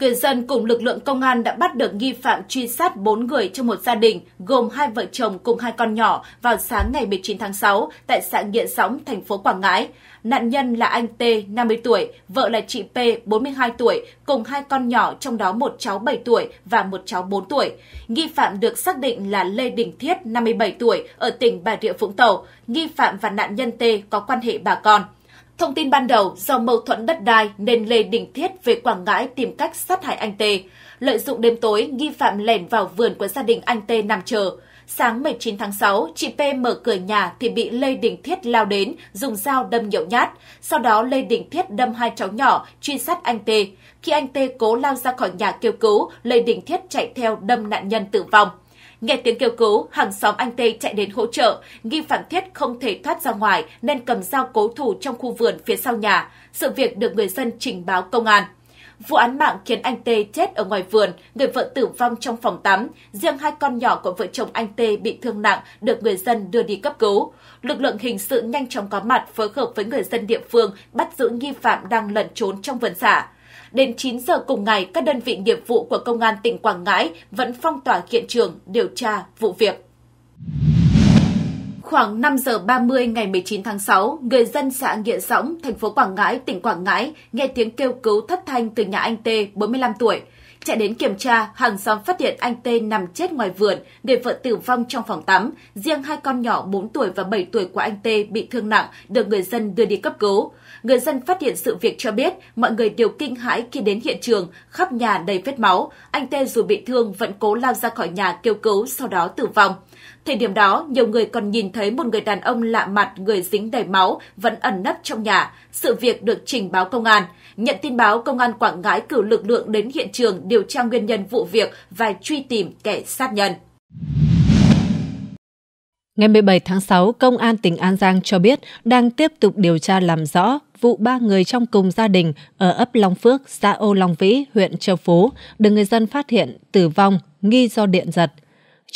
Người dân cùng lực lượng công an đã bắt được nghi phạm truy sát 4 người trong một gia đình gồm hai vợ chồng cùng hai con nhỏ vào sáng ngày 19 tháng 6 tại xã Nghiện Sóng, thành phố Quảng Ngãi. Nạn nhân là anh T, 50 tuổi, vợ là chị P, 42 tuổi, cùng hai con nhỏ trong đó một cháu 7 tuổi và một cháu 4 tuổi. Nghi phạm được xác định là Lê Đình Thiết, 57 tuổi, ở tỉnh Bà Rịa Vũng Tàu. Nghi phạm và nạn nhân T có quan hệ bà con. Thông tin ban đầu, do mâu thuẫn đất đai nên Lê Đình Thiết về Quảng Ngãi tìm cách sát hại anh Tê. Lợi dụng đêm tối, nghi phạm lẻn vào vườn của gia đình anh Tê nằm chờ. Sáng 19 tháng 6, chị P mở cửa nhà thì bị Lê Đình Thiết lao đến, dùng dao đâm nhiều nhát. Sau đó Lê Đình Thiết đâm hai cháu nhỏ, truy sát anh Tê. Khi anh Tê cố lao ra khỏi nhà kêu cứu, Lê Đình Thiết chạy theo đâm nạn nhân tử vong. Nghe tiếng kêu cứu, hàng xóm anh Tê chạy đến hỗ trợ. Nghi phạm Thiết không thể thoát ra ngoài nên cầm dao cố thủ trong khu vườn phía sau nhà. Sự việc được người dân trình báo công an. Vụ án mạng khiến anh Tê chết ở ngoài vườn, người vợ tử vong trong phòng tắm, riêng hai con nhỏ của vợ chồng anh Tê bị thương nặng được người dân đưa đi cấp cứu. Lực lượng hình sự nhanh chóng có mặt phối hợp với người dân địa phương bắt giữ nghi phạm đang lẩn trốn trong vườn xả. Đến 9 giờ cùng ngày, các đơn vị nghiệp vụ của Công an tỉnh Quảng Ngãi vẫn phong tỏa hiện trường điều tra vụ việc. Khoảng 5 giờ 30 ngày 19 tháng 6, người dân xã Nghĩa Dõng, thành phố Quảng Ngãi, tỉnh Quảng Ngãi nghe tiếng kêu cứu thất thanh từ nhà anh T, 45 tuổi – Chạy đến kiểm tra, hàng xóm phát hiện anh Tê nằm chết ngoài vườn, người vợ tử vong trong phòng tắm. Riêng hai con nhỏ 4 tuổi và 7 tuổi của anh Tê bị thương nặng, được người dân đưa đi cấp cứu. Người dân phát hiện sự việc cho biết mọi người đều kinh hãi khi đến hiện trường, khắp nhà đầy vết máu. Anh Tê dù bị thương vẫn cố lao ra khỏi nhà kêu cứu, sau đó tử vong. Thời điểm đó, nhiều người còn nhìn thấy một người đàn ông lạ mặt người dính đầy máu vẫn ẩn nấp trong nhà. Sự việc được trình báo công an. Nhận tin báo, công an Quảng Ngãi cử lực lượng đến hiện trường điều tra nguyên nhân vụ việc và truy tìm kẻ sát nhân. Ngày 17 tháng 6, Công an tỉnh An Giang cho biết đang tiếp tục điều tra làm rõ vụ ba người trong cùng gia đình ở ấp Long Phước, xã ô Long Vĩ, huyện Châu Phú, được người dân phát hiện tử vong nghi do điện giật.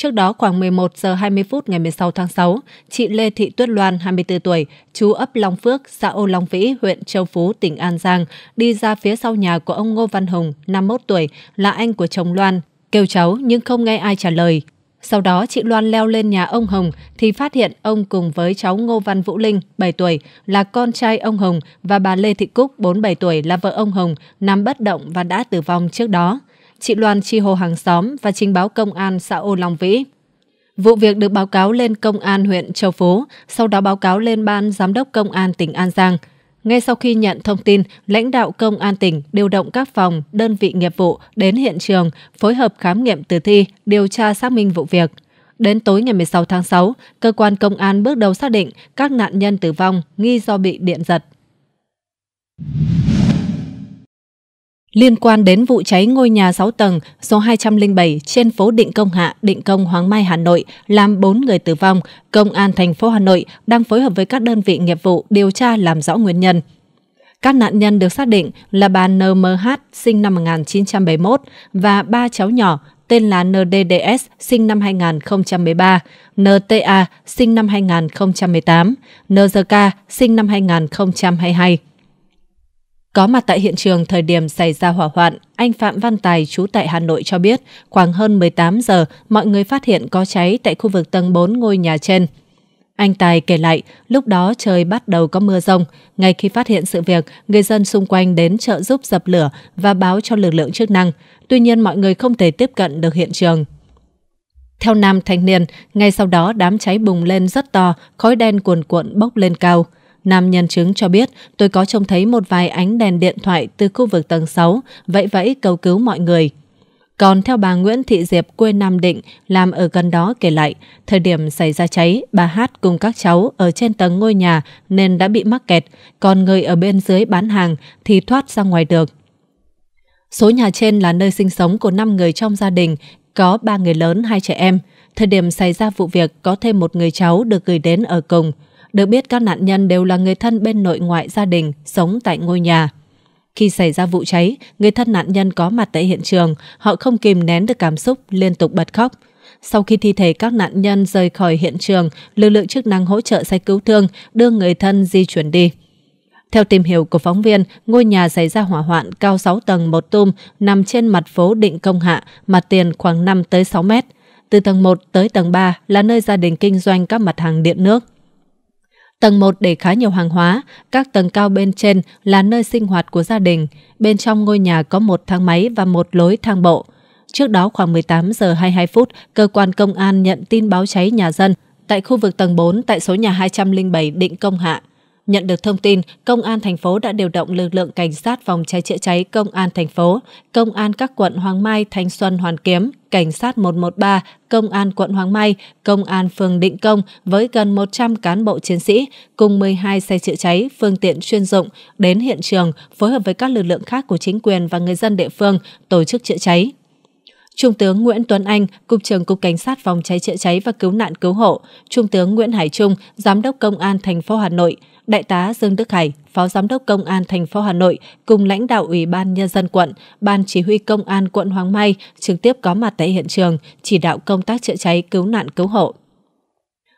Trước đó khoảng 11 giờ 20 phút ngày 16 tháng 6, chị Lê Thị Tuyết Loan, 24 tuổi, chú ấp Long Phước, xã Âu Long Vĩ, huyện Châu Phú, tỉnh An Giang, đi ra phía sau nhà của ông Ngô Văn Hùng, 51 tuổi, là anh của chồng Loan, kêu cháu nhưng không nghe ai trả lời. Sau đó chị Loan leo lên nhà ông Hồng thì phát hiện ông cùng với cháu Ngô Văn Vũ Linh, 7 tuổi, là con trai ông Hồng và bà Lê Thị Cúc, 47 tuổi, là vợ ông Hồng, nằm bất động và đã tử vong trước đó chị Loan chi hô hàng xóm và trình báo công an xã Ô Long Vĩ. Vụ việc được báo cáo lên Công an huyện Châu Phú, sau đó báo cáo lên Ban Giám đốc Công an tỉnh An Giang. Ngay sau khi nhận thông tin, lãnh đạo Công an tỉnh điều động các phòng, đơn vị nghiệp vụ đến hiện trường, phối hợp khám nghiệm tử thi, điều tra xác minh vụ việc. Đến tối ngày 16 tháng 6, cơ quan công an bước đầu xác định các nạn nhân tử vong nghi do bị điện giật. Liên quan đến vụ cháy ngôi nhà 6 tầng số 207 trên phố Định Công Hạ, Định Công Hoàng Mai, Hà Nội làm 4 người tử vong, Công an thành phố Hà Nội đang phối hợp với các đơn vị nghiệp vụ điều tra làm rõ nguyên nhân. Các nạn nhân được xác định là bà NMH sinh năm 1971 và ba cháu nhỏ tên là NDDS sinh năm 2013, NTA sinh năm 2018, NZK sinh năm 2022. Có mặt tại hiện trường thời điểm xảy ra hỏa hoạn, anh Phạm Văn Tài trú tại Hà Nội cho biết khoảng hơn 18 giờ mọi người phát hiện có cháy tại khu vực tầng 4 ngôi nhà trên. Anh Tài kể lại, lúc đó trời bắt đầu có mưa rông. Ngay khi phát hiện sự việc, người dân xung quanh đến trợ giúp dập lửa và báo cho lực lượng chức năng. Tuy nhiên mọi người không thể tiếp cận được hiện trường. Theo nam thanh niên, ngay sau đó đám cháy bùng lên rất to, khói đen cuồn cuộn bốc lên cao – Nam nhân chứng cho biết, tôi có trông thấy một vài ánh đèn điện thoại từ khu vực tầng 6, vẫy vẫy cầu cứu mọi người. Còn theo bà Nguyễn Thị Diệp quê Nam Định, làm ở gần đó kể lại, thời điểm xảy ra cháy, bà Hát cùng các cháu ở trên tầng ngôi nhà nên đã bị mắc kẹt, còn người ở bên dưới bán hàng thì thoát ra ngoài được. Số nhà trên là nơi sinh sống của 5 người trong gia đình, có 3 người lớn, hai trẻ em. Thời điểm xảy ra vụ việc có thêm một người cháu được gửi đến ở cùng. Được biết các nạn nhân đều là người thân bên nội ngoại gia đình sống tại ngôi nhà. Khi xảy ra vụ cháy, người thân nạn nhân có mặt tại hiện trường, họ không kìm nén được cảm xúc, liên tục bật khóc. Sau khi thi thể các nạn nhân rời khỏi hiện trường, lực lượng chức năng hỗ trợ xe cứu thương đưa người thân di chuyển đi. Theo tìm hiểu của phóng viên, ngôi nhà xảy ra hỏa hoạn cao 6 tầng một tum nằm trên mặt phố Định Công Hạ, mặt tiền khoảng 5 tới 6 mét. Từ tầng 1 tới tầng 3 là nơi gia đình kinh doanh các mặt hàng điện nước. Tầng 1 để khá nhiều hàng hóa, các tầng cao bên trên là nơi sinh hoạt của gia đình. Bên trong ngôi nhà có một thang máy và một lối thang bộ. Trước đó khoảng 18 giờ 22 phút, cơ quan công an nhận tin báo cháy nhà dân tại khu vực tầng 4 tại số nhà 207 Định Công Hạ. Nhận được thông tin, Công an thành phố đã điều động lực lượng cảnh sát phòng cháy chữa cháy Công an thành phố, Công an các quận Hoàng Mai, Thanh Xuân, Hoàn Kiếm, Cảnh sát 113, Công an quận Hoàng Mai, Công an phường Định Công với gần 100 cán bộ chiến sĩ cùng 12 xe chữa cháy, phương tiện chuyên dụng đến hiện trường phối hợp với các lực lượng khác của chính quyền và người dân địa phương tổ chức chữa cháy. Trung tướng Nguyễn Tuấn Anh, Cục trưởng Cục Cảnh sát phòng cháy chữa cháy và cứu nạn cứu hộ, Trung tướng Nguyễn Hải Trung, Giám đốc Công an thành phố Hà Nội, Đại tá Dương Đức Hải, Phó Giám đốc Công an thành phố Hà Nội cùng lãnh đạo Ủy ban nhân dân quận, Ban chỉ huy Công an quận Hoàng Mai trực tiếp có mặt tại hiện trường chỉ đạo công tác chữa cháy cứu nạn cứu hộ.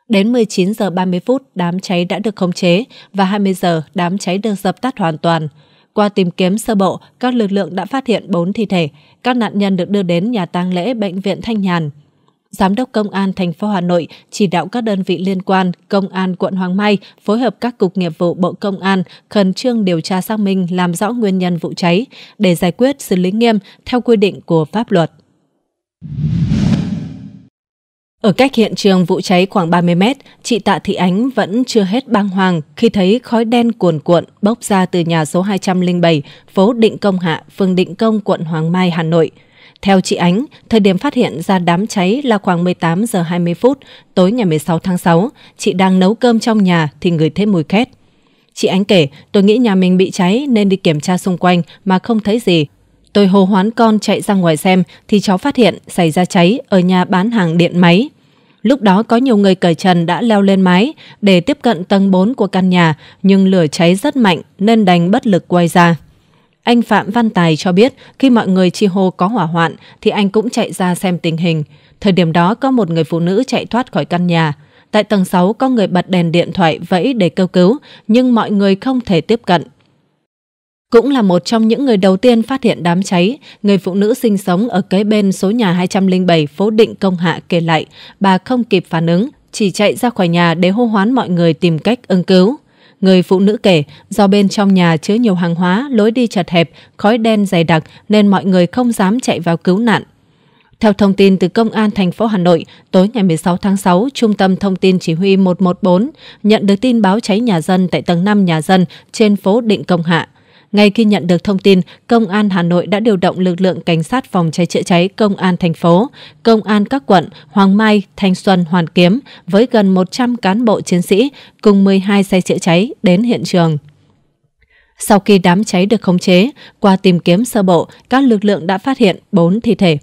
Đến 19 giờ 30 phút, đám cháy đã được khống chế và 20 giờ đám cháy được dập tắt hoàn toàn. Qua tìm kiếm sơ bộ, các lực lượng đã phát hiện 4 thi thể. Các nạn nhân được đưa đến nhà tang lễ bệnh viện Thanh Nhàn. Giám đốc Công an thành phố Hà Nội chỉ đạo các đơn vị liên quan, Công an quận Hoàng Mai phối hợp các cục nghiệp vụ Bộ Công an khẩn trương điều tra xác minh làm rõ nguyên nhân vụ cháy để giải quyết xử lý nghiêm theo quy định của pháp luật. Ở cách hiện trường vụ cháy khoảng 30 mét, chị Tạ Thị Ánh vẫn chưa hết băng hoàng khi thấy khói đen cuồn cuộn bốc ra từ nhà số 207, phố Định Công Hạ, phường Định Công, quận Hoàng Mai, Hà Nội. Theo chị Ánh, thời điểm phát hiện ra đám cháy là khoảng 18 giờ 20 phút, tối ngày 16 tháng 6, chị đang nấu cơm trong nhà thì ngửi thấy mùi khét. Chị Ánh kể, tôi nghĩ nhà mình bị cháy nên đi kiểm tra xung quanh mà không thấy gì, Tôi hô hoán con chạy ra ngoài xem thì cháu phát hiện xảy ra cháy ở nhà bán hàng điện máy. Lúc đó có nhiều người cởi trần đã leo lên mái để tiếp cận tầng 4 của căn nhà nhưng lửa cháy rất mạnh nên đành bất lực quay ra. Anh Phạm Văn Tài cho biết khi mọi người chi hô có hỏa hoạn thì anh cũng chạy ra xem tình hình. Thời điểm đó có một người phụ nữ chạy thoát khỏi căn nhà. Tại tầng 6 có người bật đèn điện thoại vẫy để kêu cứu nhưng mọi người không thể tiếp cận cũng là một trong những người đầu tiên phát hiện đám cháy. Người phụ nữ sinh sống ở kế bên số nhà 207 phố Định Công Hạ kể lại, bà không kịp phản ứng, chỉ chạy ra khỏi nhà để hô hoán mọi người tìm cách ứng cứu. Người phụ nữ kể, do bên trong nhà chứa nhiều hàng hóa, lối đi chật hẹp, khói đen dày đặc nên mọi người không dám chạy vào cứu nạn. Theo thông tin từ Công an thành phố Hà Nội, tối ngày 16 tháng 6, Trung tâm Thông tin Chỉ huy 114 nhận được tin báo cháy nhà dân tại tầng 5 nhà dân trên phố Định Công Hạ. Ngay khi nhận được thông tin, Công an Hà Nội đã điều động lực lượng cảnh sát phòng cháy chữa cháy Công an thành phố, Công an các quận Hoàng Mai, Thanh Xuân, Hoàn Kiếm với gần 100 cán bộ chiến sĩ cùng 12 xe chữa cháy đến hiện trường. Sau khi đám cháy được khống chế, qua tìm kiếm sơ bộ, các lực lượng đã phát hiện 4 thi thể.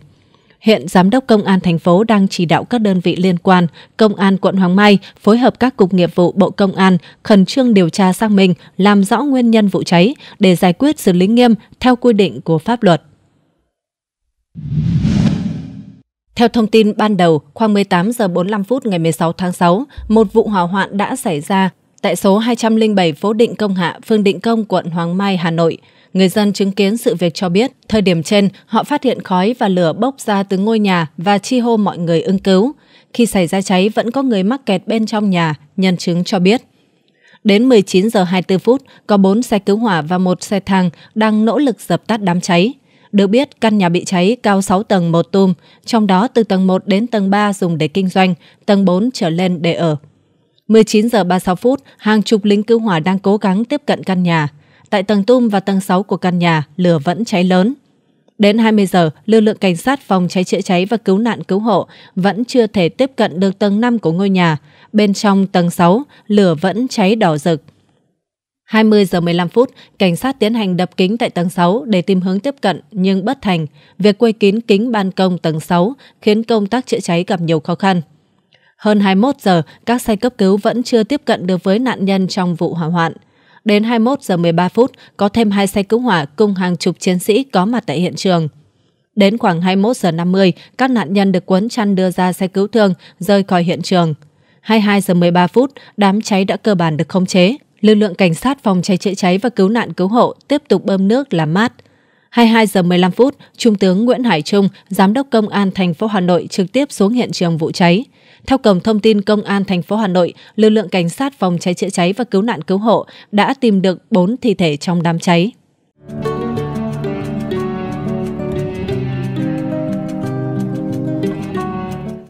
Hiện Giám đốc Công an thành phố đang chỉ đạo các đơn vị liên quan, Công an quận Hoàng Mai phối hợp các cục nghiệp vụ Bộ Công an khẩn trương điều tra xác minh, làm rõ nguyên nhân vụ cháy để giải quyết xử lý nghiêm theo quy định của pháp luật. Theo thông tin ban đầu, khoảng 18 giờ 45 phút ngày 16 tháng 6, một vụ hỏa hoạn đã xảy ra Tại số 207 phố Định Công Hạ, phường Định Công, quận Hoàng Mai, Hà Nội, người dân chứng kiến sự việc cho biết, thời điểm trên họ phát hiện khói và lửa bốc ra từ ngôi nhà và chi hô mọi người ứng cứu. Khi xảy ra cháy vẫn có người mắc kẹt bên trong nhà, nhân chứng cho biết. Đến 19 giờ 24 phút, có 4 xe cứu hỏa và một xe thang đang nỗ lực dập tắt đám cháy. Được biết, căn nhà bị cháy cao 6 tầng một tum, trong đó từ tầng 1 đến tầng 3 dùng để kinh doanh, tầng 4 trở lên để ở. 19 giờ 36 phút, hàng chục lính cứu hỏa đang cố gắng tiếp cận căn nhà. Tại tầng tum và tầng 6 của căn nhà, lửa vẫn cháy lớn. Đến 20 giờ, lực lượng cảnh sát phòng cháy chữa cháy và cứu nạn cứu hộ vẫn chưa thể tiếp cận được tầng 5 của ngôi nhà. Bên trong tầng 6, lửa vẫn cháy đỏ rực. 20 giờ 15 phút, cảnh sát tiến hành đập kính tại tầng 6 để tìm hướng tiếp cận nhưng bất thành. Việc quây kín kính ban công tầng 6 khiến công tác chữa cháy gặp nhiều khó khăn. Hơn 21 giờ, các xe cấp cứu vẫn chưa tiếp cận được với nạn nhân trong vụ hỏa hoạn. Đến 21 giờ 13 phút, có thêm hai xe cứu hỏa cùng hàng chục chiến sĩ có mặt tại hiện trường. Đến khoảng 21 giờ 50, các nạn nhân được quấn chăn đưa ra xe cứu thương, rời khỏi hiện trường. 22 giờ 13 phút, đám cháy đã cơ bản được khống chế. Lực lượng cảnh sát phòng cháy chữa cháy và cứu nạn cứu hộ tiếp tục bơm nước làm mát. 22 giờ 15 phút, Trung tướng Nguyễn Hải Trung, Giám đốc Công an thành phố Hà Nội trực tiếp xuống hiện trường vụ cháy. Theo cổng thông tin Công an thành phố Hà Nội, lực lượng cảnh sát phòng cháy chữa cháy và cứu nạn cứu hộ đã tìm được 4 thi thể trong đám cháy.